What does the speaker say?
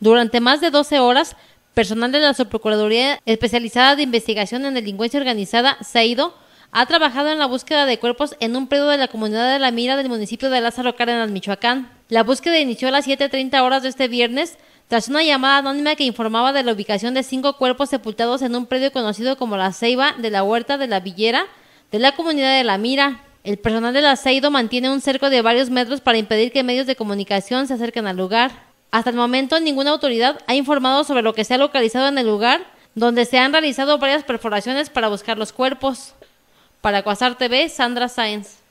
Durante más de 12 horas, personal de la Subprocuraduría especializada de investigación en delincuencia organizada, SEIDO, ha trabajado en la búsqueda de cuerpos en un predio de la comunidad de La Mira del municipio de Lázaro Cárdenas, Michoacán. La búsqueda inició a las 7.30 horas de este viernes tras una llamada anónima que informaba de la ubicación de cinco cuerpos sepultados en un predio conocido como la Ceiba de la Huerta de la Villera de la comunidad de La Mira. El personal de la SEIDO mantiene un cerco de varios metros para impedir que medios de comunicación se acerquen al lugar. Hasta el momento ninguna autoridad ha informado sobre lo que se ha localizado en el lugar donde se han realizado varias perforaciones para buscar los cuerpos. Para Cuasar TV, Sandra Sáenz.